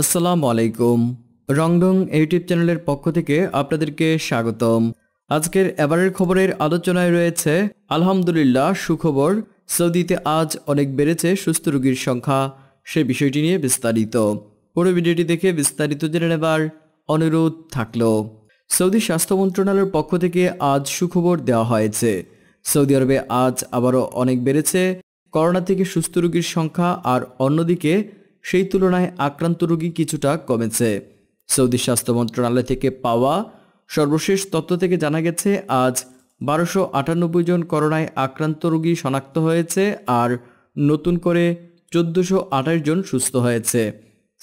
আসসালামু আলাইকুম রংডং ইউটিউব চ্যানেলের পক্ষ থেকে আপনাদেরকে স্বাগতম আজকের এবারের খবরের আলোচনায় রয়েছে আলহামদুলিল্লাহ সুখবর সৌদিতে আজ অনেক বেড়েছে সুস্থ রোগীর সংখ্যা সে বিষয়টি নিয়ে বিস্তারিত পুরো ভিডিওটি দেখে বিস্তারিত জেনে নেবার অনুরোধ থাকলো সৌদি স্বাস্থ্য মন্ত্রণালয়ের পক্ষ থেকে আজ সুখবর দেওয়া হয়েছে সৌদি আরবে আজ আবারও অনেক বেড়েছে করোনা থেকে সুস্থ রোগীর সংখ্যা আর অন্যদিকে সেই তুলনায় আক্রান্ত রোগী কিছুটা কমেছে সৌদি স্বাস্থ্য মন্ত্রণালয় থেকে পাওয়া সর্বশেষ তথ্য থেকে জানা গেছে আজ বারোশো আটানব্বই জন করোনায় আক্রান্ত রোগী শনাক্ত হয়েছে আর নতুন করে চোদ্দোশো আঠাশ জন সুস্থ হয়েছে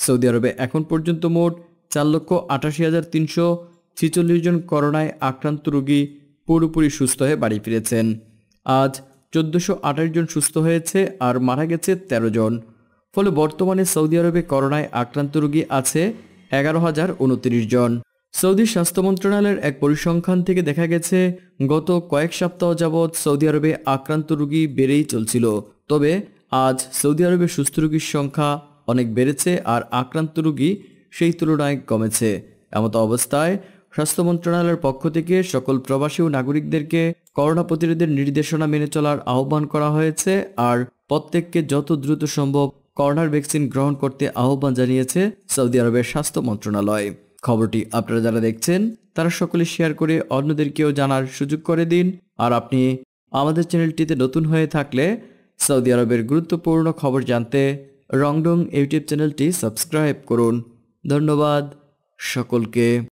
সৌদি আরবে এখন পর্যন্ত মোট চার লক্ষ আটাশি হাজার তিনশো ছিচল্লিশ জন করোনায় আক্রান্ত রোগী পুরোপুরি সুস্থ হয়ে বাড়ি ফিরেছেন আজ চোদ্দোশো আঠাশ জন সুস্থ হয়েছে আর মারা গেছে ১৩ জন ফলে বর্তমানে সৌদি আরবে করোনায় আক্রান্ত রোগী আছে এগারো হাজার উনত্রিশ জন সৌদি স্বাস্থ্য মন্ত্রণালয়ের এক পরিসংখ্যান থেকে দেখা গেছে গত কয়েক সপ্তাহ যাবৎ সৌদি আরবে আক্রান্ত রোগী বেড়েই চলছিল তবে আজ সৌদি আরবে সুস্থ রোগীর সংখ্যা অনেক বেড়েছে আর আক্রান্ত রোগী সেই তুলনায় কমেছে এমতো অবস্থায় স্বাস্থ্য মন্ত্রণালয়ের পক্ষ থেকে সকল প্রবাসী ও নাগরিকদেরকে করোনা প্রতিরোধের নির্দেশনা মেনে চলার আহ্বান করা হয়েছে আর প্রত্যেককে যত দ্রুত সম্ভব করোনার ভ্যাকসিন গ্রহণ করতে আহ্বান জানিয়েছে সৌদি আরবের স্বাস্থ্য মন্ত্রণালয় খবরটি আপনারা যারা দেখছেন তারা সকলে শেয়ার করে অন্যদেরকেও জানার সুযোগ করে দিন আর আপনি আমাদের চ্যানেলটিতে নতুন হয়ে থাকলে সৌদি আরবের গুরুত্বপূর্ণ খবর জানতে রংডং ইউটিউব চ্যানেলটি সাবস্ক্রাইব করুন ধন্যবাদ সকলকে